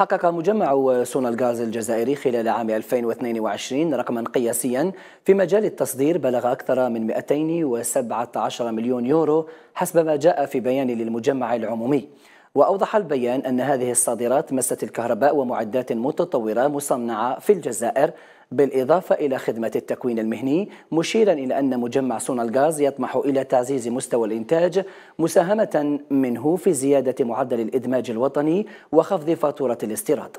حقق مجمع الغاز الجزائري خلال عام 2022 رقما قياسيا في مجال التصدير بلغ أكثر من 217 مليون يورو حسب ما جاء في بيان للمجمع العمومي وأوضح البيان أن هذه الصادرات مست الكهرباء ومعدات متطورة مصنعة في الجزائر بالإضافة إلى خدمة التكوين المهني مشيرا إلى أن مجمع سونالغاز يطمح إلى تعزيز مستوى الإنتاج مساهمة منه في زيادة معدل الإدماج الوطني وخفض فاتورة الاستيراد